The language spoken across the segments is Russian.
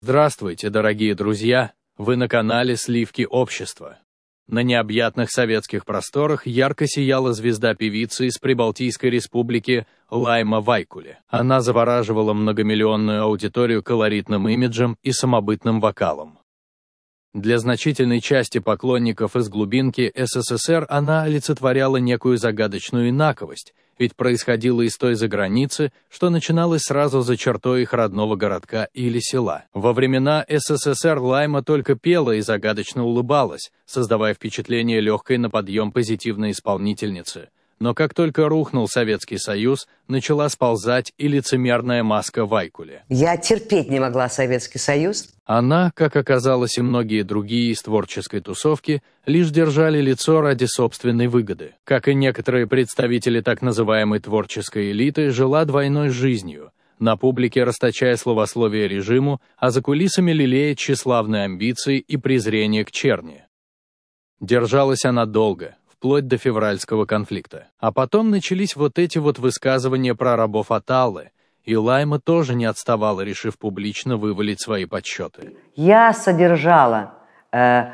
Здравствуйте, дорогие друзья! Вы на канале «Сливки общества». На необъятных советских просторах ярко сияла звезда певицы из Прибалтийской республики Лайма Вайкуле. Она завораживала многомиллионную аудиторию колоритным имиджем и самобытным вокалом. Для значительной части поклонников из глубинки СССР она олицетворяла некую загадочную инаковость – ведь происходило из той заграницы, что начиналось сразу за чертой их родного городка или села. Во времена СССР Лайма только пела и загадочно улыбалась, создавая впечатление легкой на подъем позитивной исполнительницы – но как только рухнул Советский Союз, начала сползать и лицемерная маска Вайкули. Я терпеть не могла Советский Союз. Она, как оказалось и многие другие из творческой тусовки, лишь держали лицо ради собственной выгоды. Как и некоторые представители так называемой творческой элиты, жила двойной жизнью – на публике расточая словословие режиму, а за кулисами лелея тщеславные амбиции и презрение к черни. Держалась она долго, вплоть до февральского конфликта. А потом начались вот эти вот высказывания про рабов Аталы, и Лайма тоже не отставала, решив публично вывалить свои подсчеты. Я содержала э,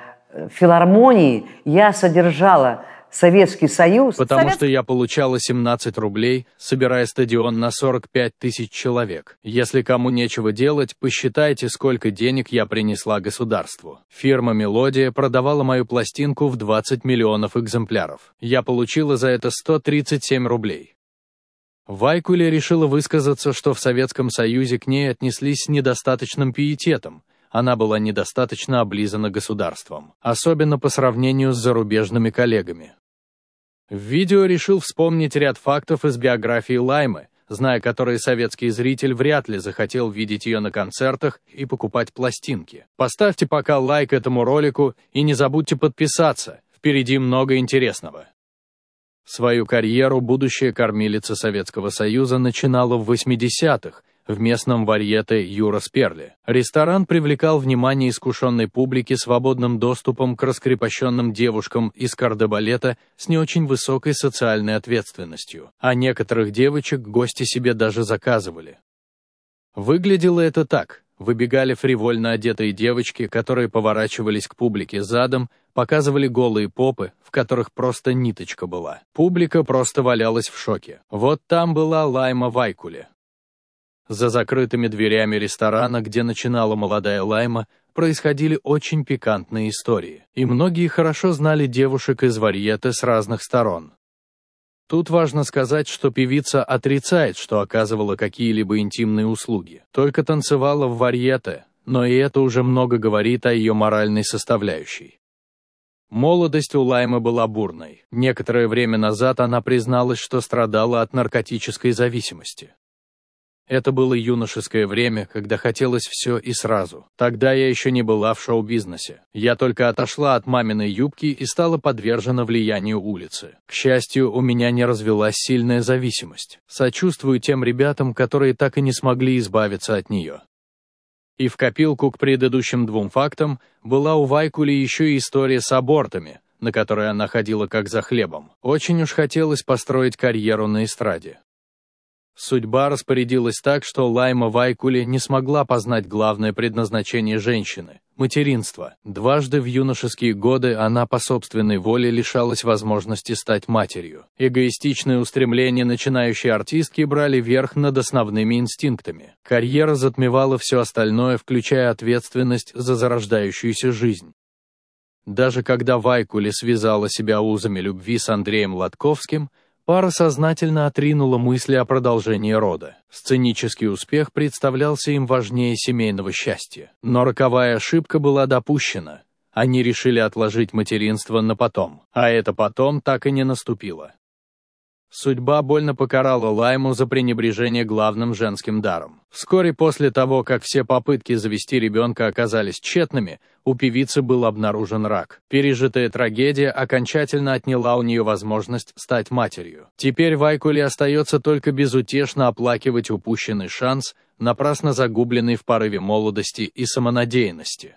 филармонии, я содержала Советский Союз. Потому Совет... что я получала 17 рублей, собирая стадион на 45 тысяч человек. Если кому нечего делать, посчитайте, сколько денег я принесла государству. Фирма «Мелодия» продавала мою пластинку в 20 миллионов экземпляров. Я получила за это 137 рублей. Вайкуле решила высказаться, что в Советском Союзе к ней отнеслись с недостаточным пиететом, она была недостаточно облизана государством, особенно по сравнению с зарубежными коллегами. В видео решил вспомнить ряд фактов из биографии Лаймы, зная которые советский зритель вряд ли захотел видеть ее на концертах и покупать пластинки. Поставьте пока лайк этому ролику и не забудьте подписаться, впереди много интересного. Свою карьеру будущая кормилица Советского Союза начинала в 80-х, в местном варьете Юра Сперли. Ресторан привлекал внимание искушенной публики свободным доступом к раскрепощенным девушкам из кардебалета с не очень высокой социальной ответственностью, а некоторых девочек гости себе даже заказывали. Выглядело это так. Выбегали фривольно одетые девочки, которые поворачивались к публике задом, показывали голые попы, в которых просто ниточка была. Публика просто валялась в шоке. Вот там была Лайма Вайкуле, за закрытыми дверями ресторана, где начинала молодая Лайма, происходили очень пикантные истории, и многие хорошо знали девушек из варьете с разных сторон. Тут важно сказать, что певица отрицает, что оказывала какие-либо интимные услуги, только танцевала в варьете, но и это уже много говорит о ее моральной составляющей. Молодость у Лаймы была бурной. Некоторое время назад она призналась, что страдала от наркотической зависимости. Это было юношеское время, когда хотелось все и сразу. Тогда я еще не была в шоу-бизнесе. Я только отошла от маминой юбки и стала подвержена влиянию улицы. К счастью, у меня не развелась сильная зависимость. Сочувствую тем ребятам, которые так и не смогли избавиться от нее. И в копилку к предыдущим двум фактам была у Вайкули еще и история с абортами, на которой она ходила как за хлебом. Очень уж хотелось построить карьеру на эстраде. Судьба распорядилась так, что Лайма Вайкули не смогла познать главное предназначение женщины – материнство. Дважды в юношеские годы она по собственной воле лишалась возможности стать матерью. Эгоистичные устремления начинающей артистки брали верх над основными инстинктами. Карьера затмевала все остальное, включая ответственность за зарождающуюся жизнь. Даже когда Вайкули связала себя узами любви с Андреем Латковским – Пара сознательно отринула мысли о продолжении рода. Сценический успех представлялся им важнее семейного счастья. Но роковая ошибка была допущена. Они решили отложить материнство на потом, а это потом так и не наступило. Судьба больно покарала Лайму за пренебрежение главным женским даром. Вскоре после того, как все попытки завести ребенка оказались тщетными, у певицы был обнаружен рак. Пережитая трагедия окончательно отняла у нее возможность стать матерью. Теперь Вайкуле остается только безутешно оплакивать упущенный шанс, напрасно загубленный в порыве молодости и самонадеянности.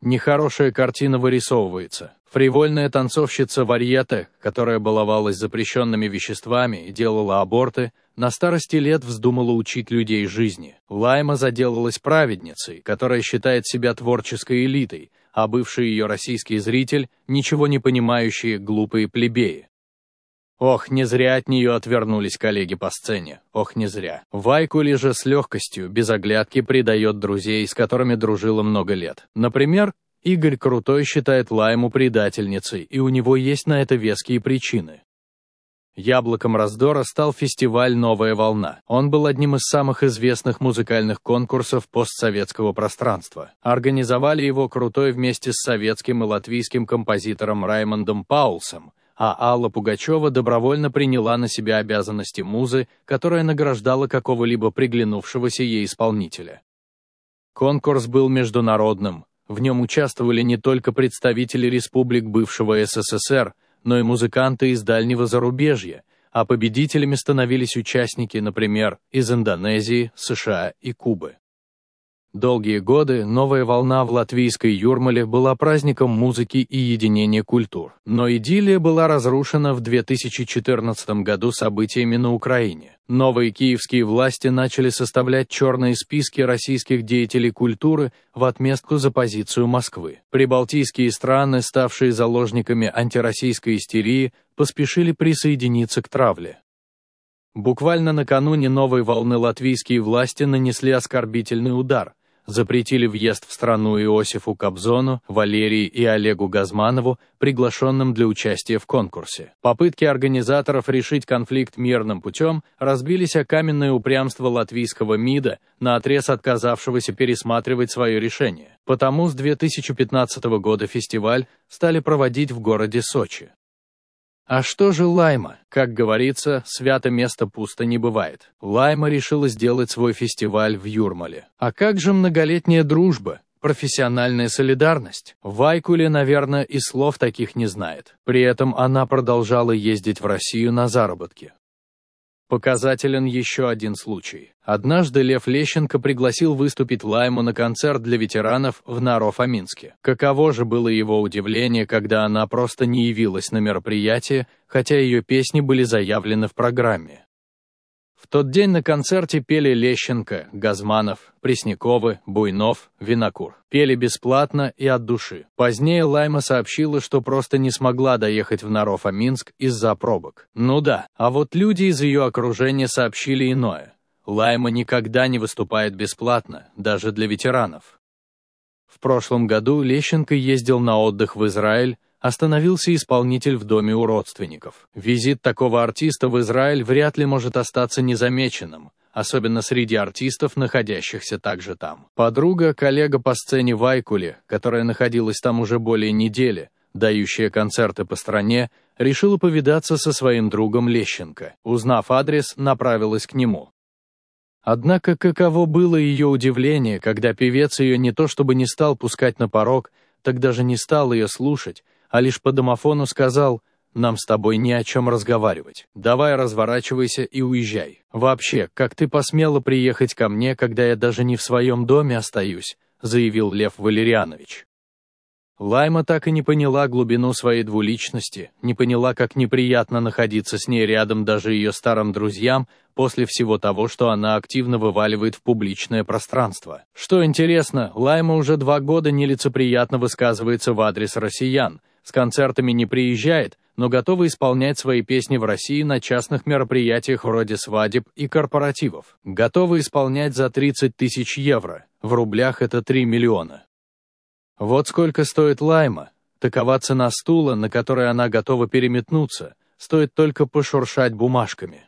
Нехорошая картина вырисовывается. Фривольная танцовщица Варьета, которая баловалась запрещенными веществами и делала аборты, на старости лет вздумала учить людей жизни. Лайма заделалась праведницей, которая считает себя творческой элитой, а бывший ее российский зритель – ничего не понимающие глупые плебеи. Ох, не зря от нее отвернулись коллеги по сцене, ох, не зря. Вайкули же с легкостью, без оглядки, предает друзей, с которыми дружила много лет. Например, Игорь Крутой считает Лайму предательницей, и у него есть на это веские причины. Яблоком раздора стал фестиваль «Новая волна». Он был одним из самых известных музыкальных конкурсов постсоветского пространства. Организовали его Крутой вместе с советским и латвийским композитором Раймондом Паулсом, а Алла Пугачева добровольно приняла на себя обязанности музы, которая награждала какого-либо приглянувшегося ей исполнителя. Конкурс был международным, в нем участвовали не только представители республик бывшего СССР, но и музыканты из дальнего зарубежья, а победителями становились участники, например, из Индонезии, США и Кубы. Долгие годы новая волна в латвийской Юрмале была праздником музыки и единения культур. Но идиллия была разрушена в 2014 году событиями на Украине. Новые киевские власти начали составлять черные списки российских деятелей культуры в отместку за позицию Москвы. Прибалтийские страны, ставшие заложниками антироссийской истерии, поспешили присоединиться к травле. Буквально накануне новой волны латвийские власти нанесли оскорбительный удар – запретили въезд в страну Иосифу Кобзону, Валерии и Олегу Газманову, приглашенным для участия в конкурсе. Попытки организаторов решить конфликт мирным путем разбились о каменное упрямство латвийского МИДа, на отрез отказавшегося пересматривать свое решение. Потому с 2015 года фестиваль стали проводить в городе Сочи. А что же Лайма? Как говорится, свято место пусто не бывает. Лайма решила сделать свой фестиваль в Юрмале. А как же многолетняя дружба? профессиональная солидарность. Вайкуле, наверное, и слов таких не знает. При этом она продолжала ездить в Россию на заработки. Показателен еще один случай. Однажды Лев Лещенко пригласил выступить Лайму на концерт для ветеранов в Наро-Фоминске. Каково же было его удивление, когда она просто не явилась на мероприятие, хотя ее песни были заявлены в программе. В тот день на концерте пели Лещенко, Газманов, Пресняковы, Буйнов, Винокур. Пели бесплатно и от души. Позднее Лайма сообщила, что просто не смогла доехать в Нарофа-Минск из-за пробок. Ну да, а вот люди из ее окружения сообщили иное. Лайма никогда не выступает бесплатно, даже для ветеранов. В прошлом году Лещенко ездил на отдых в Израиль, Остановился исполнитель в доме у родственников. Визит такого артиста в Израиль вряд ли может остаться незамеченным, особенно среди артистов, находящихся также там. Подруга, коллега по сцене Вайкули, которая находилась там уже более недели, дающая концерты по стране, решила повидаться со своим другом Лещенко. Узнав адрес, направилась к нему. Однако каково было ее удивление, когда певец ее не то чтобы не стал пускать на порог, так даже не стал ее слушать, а лишь по домофону сказал «Нам с тобой ни о чем разговаривать. Давай разворачивайся и уезжай. Вообще, как ты посмела приехать ко мне, когда я даже не в своем доме остаюсь?» заявил Лев Валерьянович. Лайма так и не поняла глубину своей двуличности, не поняла, как неприятно находиться с ней рядом даже ее старым друзьям после всего того, что она активно вываливает в публичное пространство. Что интересно, Лайма уже два года нелицеприятно высказывается в адрес россиян, с концертами не приезжает, но готова исполнять свои песни в России на частных мероприятиях вроде свадеб и корпоративов. Готова исполнять за 30 тысяч евро, в рублях это 3 миллиона. Вот сколько стоит лайма, Таковаться на стула, на который она готова переметнуться, стоит только пошуршать бумажками.